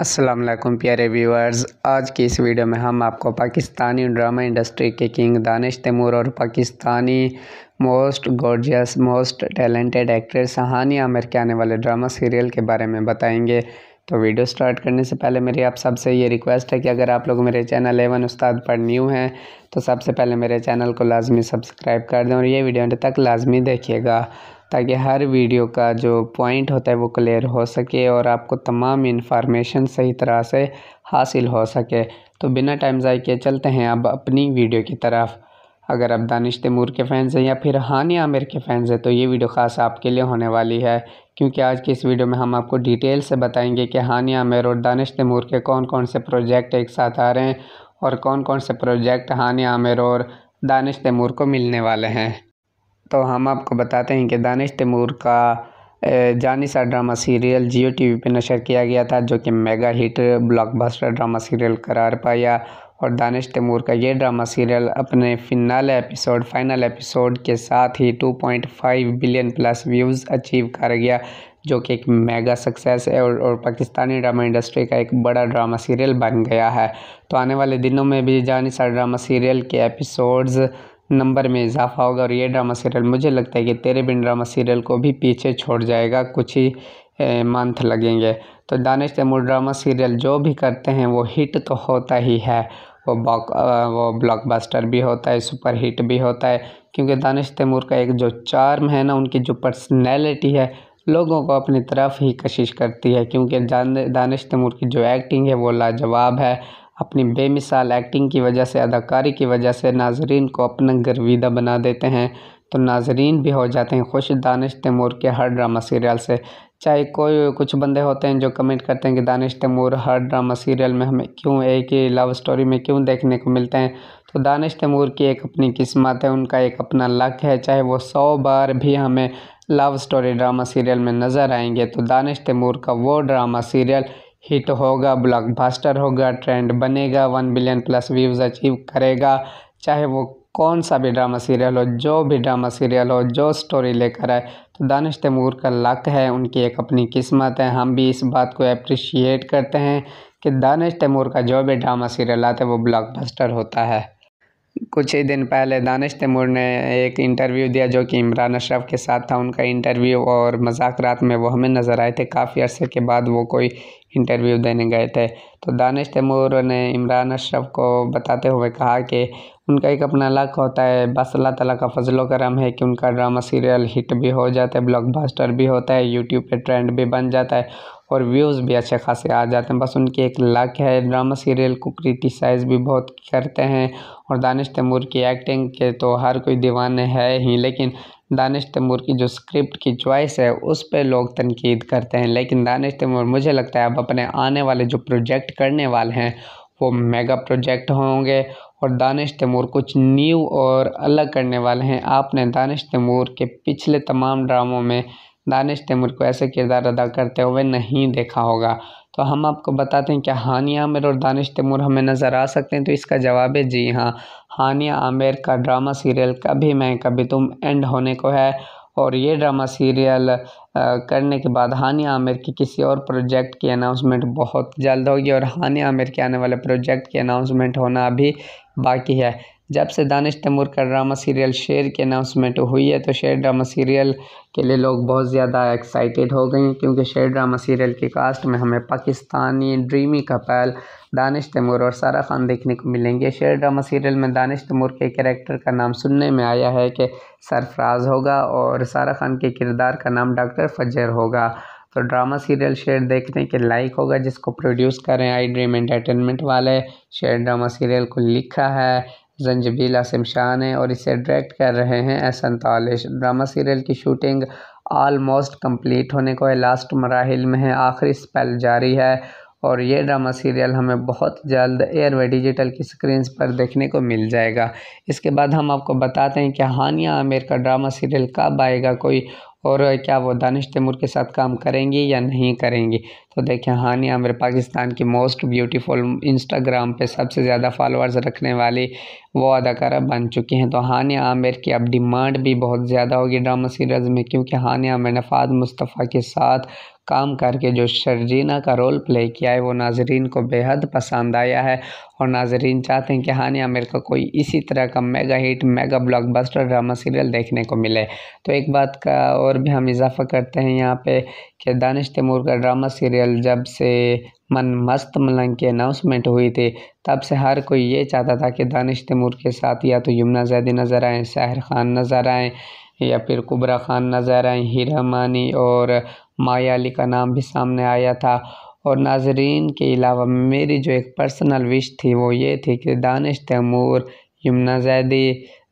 असलम प्यारे व्यूअर्स आज की इस वीडियो में हम आपको पाकिस्तानी ड्रामा इंडस्ट्री के किंग दानिश तैमूर और Pakistani most gorgeous most talented actress Sahani Aamir के आने वाले ड्रामा सीरियल के बारे में बताएंगे तो वीडियो स्टार्ट करने से पहले मेरी आप सबसे ये रिक्वेस्ट है कि अगर आप लोग मेरे चैनल एवन उस्ताद पर न्यू हैं तो सबसे पहले मेरे चैनल को लाजमी सब्सक्राइब कर दें और ये वीडियो तक लाजमी देखिएगा ताकि हर वीडियो का जो पॉइंट होता है वो क्लियर हो सके और आपको तमाम इन्फॉर्मेशन सही तरह से हासिल हो सके तो बिना टाइम ज़ाय किए चलते हैं अब अपनी वीडियो की तरफ अगर आप दानिश तैमूर के फैंस हैं या फिर हानि आमिर के फैंस हैं तो ये वीडियो ख़ास आपके लिए होने वाली है क्योंकि आज की इस वीडियो में हम आपको डिटेल से बताएंगे कि हानि आमिर और दानिश तैमूर के कौन कौन से प्रोजेक्ट एक साथ आ रहे हैं और कौन कौन से प्रोजेक्ट हानि आमिर और दानिश तैमूर को मिलने वाले हैं तो हम आपको बताते हैं कि दानिश तैमूर का जानी सा ड्रामा सीरियल जियो टीवी पर नशर किया गया था जो कि mega hit blockbuster drama serial करार पाया और दानिश तैमूर का ये ड्रामा सीरियल अपने फिनाल एपिसोड फाइनल एपिसोड के साथ ही 2.5 बिलियन प्लस व्यूज़ अचीव कर गया जो कि एक मेगा सक्सेस है और, और पाकिस्तानी ड्रामा इंडस्ट्री का एक बड़ा ड्रामा सीरियल बन गया है तो आने वाले दिनों में भी जानी सा ड्रामा सीरियल के एपिसोड्स नंबर में इजाफा होगा और ये ड्रामा सीरियल मुझे लगता है कि तेरे बिन ड्रामा सीरियल को भी पीछे छोड़ जाएगा कुछ ही मंथ लगेंगे तो दानिश तैमूर ड्रामा सीरियल जो भी करते हैं वो हिट तो होता ही है वो बॉक वो ब्लॉकबस्टर भी होता है सुपर हिट भी होता है क्योंकि दानिश तैमूर का एक जो चार्म है ना उनकी जो पर्सनैलिटी है लोगों को अपनी तरफ ही कशिश करती है क्योंकि दानिश तैमूर की जो एक्टिंग है वो लाजवाब है अपनी बेमिसाल एक्टिंग की वजह से अदाकारी की वजह से नाजरीन को अपना गर्विदा बना देते हैं तो नाजरीन भी हो जाते हैं खुश दानिश तैमूर के हर ड्रामा सीरियल से चाहे कोई कुछ बंदे होते हैं जो कमेंट करते हैं कि दानिश तैमूर हर ड्रामा सीरियल में हमें क्यों एक ही लव स्टोरी में क्यों देखने को मिलते हैं तो दानिश तैमूर की एक अपनी किस्मत है उनका एक अपना लक है चाहे वो सौ बार भी हमें लव स्टोरी ड्रामा सीरियल में नज़र आएंगे तो दानिश तैमूर का वो ड्रामा सीरियल हिट होगा ब्लॉकबस्टर होगा ट्रेंड बनेगा one billion plus views achieve करेगा चाहे वो कौन सा भी ड्रामा सीरियल हो जो भी ड्रामा सीरियल हो जो स्टोरी लेकर आए तो दानिश तैमूर का लक है उनकी एक अपनी किस्मत है हम भी इस बात को अप्रिशिएट करते हैं कि दानिश तैमूर का जो भी ड्रामा सीरियल आता है वो ब्लॉकबस्टर होता है कुछ ही दिन पहले दानिश तैमूर ने एक इंटरव्यू दिया जो कि इमरान अशरफ के साथ था उनका इंटरव्यू और मजाक रात में वो हमें नज़र आए थे काफ़ी अरसे के बाद वो कोई इंटरव्यू देने गए थे तो दानिश तैमूर ने इमरान अशरफ को बताते हुए कहा कि उनका एक अपना लक होता है बस अल्लाह ताला का फजलो करम है कि उनका ड्रामा सीरियल हिट भी हो जाता है ब्लॉकबस्टर भी होता है यूट्यूब पे ट्रेंड भी बन जाता है और व्यूज़ भी अच्छे खासे आ जाते हैं बस उनकी एक लक है ड्रामा सीरियल को क्रिटिसाइज़ भी बहुत करते हैं और दानिश तैमूर की एक्टिंग के तो हर कोई दीवाने है ही लेकिन दानिश तैमूर की जो स्क्रिप्ट की चॉइस है उस पर लोग तनकीद करते हैं लेकिन दानिश तैमूर मुझे लगता है अब अपने आने वाले जो प्रोजेक्ट करने वाले हैं वो मेगा प्रोजेक्ट होंगे और दानिश तैमूर कुछ न्यू और अलग करने वाले हैं आपने दानिश तैमूर के पिछले तमाम ड्रामों में दानिश तैमूर को ऐसे किरदार अदा करते हुए नहीं देखा होगा तो हम आपको बताते हैं क्या हानिया आमिर और दानिश तैमूर हमें नज़र आ सकते हैं तो इसका जवाब है जी हाँ हानिया आमिर का ड्रामा सीरियल कभी मैं कभी तुम एंड होने को है और ये ड्रामा सीरियल करने के बाद हानिया आमिर की किसी और प्रोजेक्ट की अनाउंसमेंट बहुत जल्द होगी और हानिया आमिर के आने वाले प्रोजेक्ट की अनाउंसमेंट होना अभी बाकी है जब से दानिश तैमूर का ड्रामा सीरियल शेर की अनाउंसमेंट हुई है तो शेर ड्रामा सीरियल के लिए लोग बहुत ज़्यादा एक्साइटेड हो गए क्योंकि शेर ड्रामा सीरियल की कास्ट में हमें पाकिस्तानी ड्रीमी कपल दानिश तैमूर और सारा खान देखने को मिलेंगे शेर ड्रामा सीरियल में दानिश तैमूर के कैरेक्टर का नाम सुनने में आया है कि सरफराज होगा और सारा खान के किरदार का नाम डॉक्टर फजर होगा तो ड्रामा सीरियल शेयर देखने के लायक होगा जिसको प्रोड्यूस करें आई ड्रीम एंटरटेनमेंट वाले शेयर ड्रामा सीरियल को लिखा है जंजबीला शमशान है और इसे डायरेक्ट कर रहे हैं एहसन तालिश ड्रामा सीरियल की शूटिंग आलमोस्ट कंप्लीट होने को है लास्ट मराहल में है आखिरी स्पेल जारी है और ये ड्रामा सीरियल हमें बहुत जल्द वे डिजिटल की स्क्रीन पर देखने को मिल जाएगा इसके बाद हम आपको बताते हैं कि हानिया आमिर का ड्रामा सीरियल कब आएगा कोई और क्या वो दानिश तैमूर के साथ काम करेंगी या नहीं करेंगी तो देखिए हानिया आमिर पाकिस्तान की मोस्ट ब्यूटीफुल इंस्टाग्राम पे सबसे ज़्यादा फॉलोअर्स रखने वाली वो अदाकारा बन चुकी हैं तो हानिया आमिर की अब डिमांड भी बहुत ज़्यादा होगी ड्रामा सीरीज़ में क्योंकि हानिया आमिर नफाद मुस्तफ़ा के साथ काम करके जो शर्जीना का रोल प्ले किया है वो नाजरीन को बेहद पसंद आया है और नाजरीन चाहते हैं कि हानिया आमिर का कोई इसी तरह का mega hit mega blockbuster drama serial देखने को मिले तो एक बात का और भी हम इजाफा करते हैं यहाँ पे कि दानिश तैमूर का ड्रामा सीरियल जब से मन मस्त मलंग की अनाउंसमेंट हुई थी तब से हर कोई ये चाहता था कि दानिश तैमूर के साथ या तो यमुना जैदी नज़र आएँ साहिर ख़ान नज़र आएँ या फिर कुबरा ख़ान नज़र आएँ हीरा मानी और माया अली का नाम भी सामने आया था और नाजरीन के अलावा मेरी जो एक पर्सनल विश थी वो ये थी कि दानिश तैमूर यमुना जैदी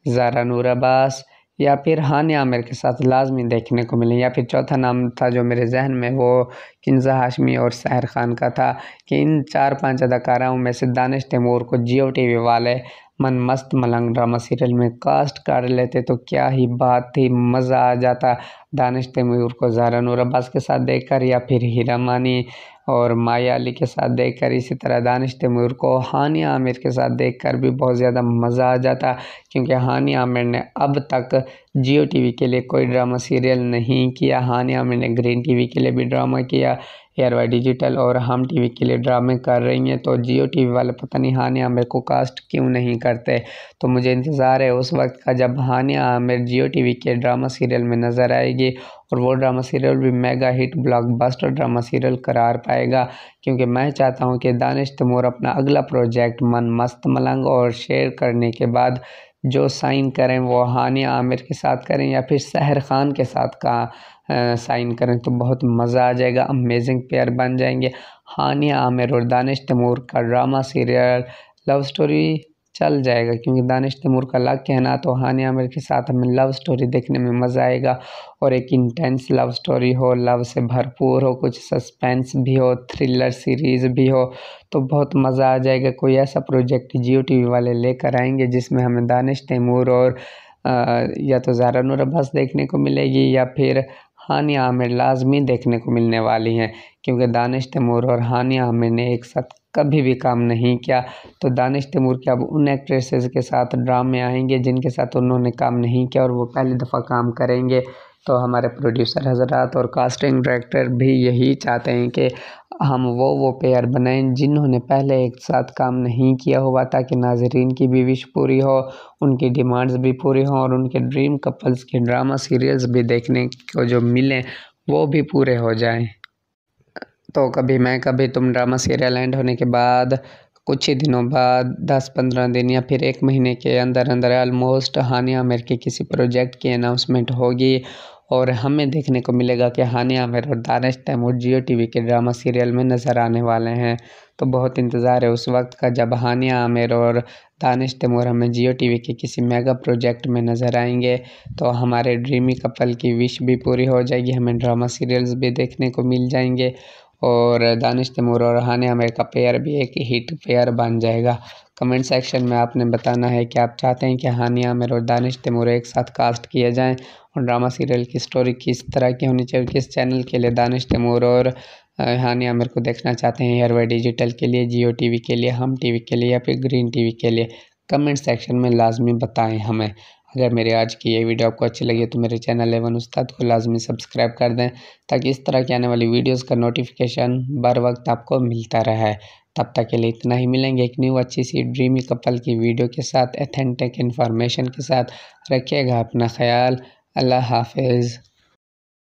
ज़ारा नूर अब्बास या फिर हान आमिर के साथ लाजमी देखने को मिले या फिर चौथा नाम था जो मेरे जहन में वो किन्जा हाशमी और सहर खान का था कि इन चार पांच अदाकाराओं में से दानिश तैमूर को जियो टी वी वाले मन मस्त मलंग ड्रामा सीरियल में कास्ट कर लेते तो क्या ही बात थी मज़ा आ जाता दानिश तैमूर को जारा नूर अब्बास के साथ देखकर या फिर हीरा मानी और माया अली के साथ देखकर इसी तरह दानिश तैमूर को हानिया आमिर के साथ देखकर भी बहुत ज़्यादा मज़ा आ जाता क्योंकि हानिया आमिर ने अब तक जियो टीवी के लिए कोई ड्रामा सीरियल नहीं किया हानिया आमिर ने ग्रीन टीवी के लिए भी ड्रामा किया आर वाई डिजिटल और हम टीवी के लिए ड्रामे कर रही हैं तो जियो टीवी वाले पता नहीं हानिया आमिर को कास्ट क्यों नहीं करते तो मुझे इंतज़ार है उस वक्त का जब हानिया आमिर जियो टीवी के ड्रामा सीरियल में नज़र आएगी और वो ड्रामा सीरियल भी mega hit blockbuster drama serial करार पाएगा क्योंकि मैं चाहता हूँ कि दानिश तमोर अपना अगला प्रोजेक्ट मन मस्त मलंग और शेयर करने के बाद जो साइन करें वो हानिया आमिर के साथ करें या फिर सहर खान के साथ का साइन करें तो बहुत मज़ा आ जाएगा अमेजिंग पेयर बन जाएंगे हानिया आमिर और दानिश तैमूर का ड्रामा सीरियल लव स्टोरी चल जाएगा क्योंकि दानिश तैमूर का लग कहना तो हानिया आमिर के साथ हमें लव स्टोरी देखने में मज़ा आएगा और एक इंटेंस लव स्टोरी हो लव से भरपूर हो कुछ सस्पेंस भी हो थ्रिलर सीरीज़ भी हो तो बहुत मज़ा आ जाएगा कोई ऐसा प्रोजेक्ट जियो टी वाले लेकर आएंगे जिसमें हमें दानिश तैमूर और आ, या तो जारा नूर अब्बास देखने को मिलेगी या फिर हानिया आमिर लाजमी देखने को मिलने वाली हैं क्योंकि दानिश तैमूर और हानिया आमिर ने एक साथ कभी भी काम नहीं किया तो दानिश तैमूर के अब उन एक्ट्रेसेस के साथ ड्रामे आएंगे जिनके साथ उन्होंने काम नहीं किया और वो पहली दफ़ा काम करेंगे तो हमारे प्रोड्यूसर हजरात और कास्टिंग डायरेक्टर भी यही चाहते हैं कि हम वो वो पेयर बनाएं जिन्होंने पहले एक साथ काम नहीं किया हुआ ताकि नाजरीन की भी विश पूरी हो उनकी डिमांड्स भी पूरी हों और उनके ड्रीम कपल्स के ड्रामा सीरियल्स भी देखने को जो मिलें वो भी पूरे हो जाएं तो कभी मैं कभी तुम ड्रामा सीरियल एंड होने के बाद कुछ ही दिनों बाद दस पंद्रह दिन या फिर एक महीने के अंदर अंदर आलमोस्ट हानिया मेर के किसी प्रोजेक्ट की अनाउंसमेंट होगी और हमें देखने को मिलेगा कि हानिया आमिर और दानिश तैमूर जियो टी के ड्रामा सीरियल में नज़र आने वाले हैं तो बहुत इंतज़ार है उस वक्त का जब हानिया आमिर और दानिश तैमूर हमें जियो टी के किसी मेगा प्रोजेक्ट में नज़र आएंगे तो हमारे ड्रीमी कपल की विश भी पूरी हो जाएगी हमें ड्रामा सीरियल्स भी देखने को मिल जाएंगे और दानिश तैमूर और हानिया आमिर का पेयर भी एक हिट पेयर बन जाएगा कमेंट सेक्शन में आपने बताना है कि आप चाहते हैं कि हानिया आमिर और दानिश तैमूर एक साथ कास्ट किया जाए और ड्रामा सीरियल की स्टोरी किस तरह की होनी चाहिए किस चैनल के लिए दानिश तैमूर और हानिया आमिर को देखना चाहते हैं हेयरवे डिजिटल के लिए जियो वी के लिए हम वी के लिए या फिर ग्रीन वी के लिए कमेंट सेक्शन में लाजमी बताएं हमें अगर मेरे आज की ये वीडियो आपको अच्छी लगी तो मेरे चैनल एवन उस्ताद को लाजमी सब्सक्राइब कर दें ताकि इस तरह की आने वाली वीडियोस का नोटिफिकेशन बर वक्त आपको मिलता रहे तब तक के लिए इतना ही मिलेंगे एक न्यू अच्छी सी ड्रीमी कपल की वीडियो के साथ एथेंटिक इन्फॉर्मेशन के साथ रखिएगा अपना ख्याल अल्लाह हाफिज़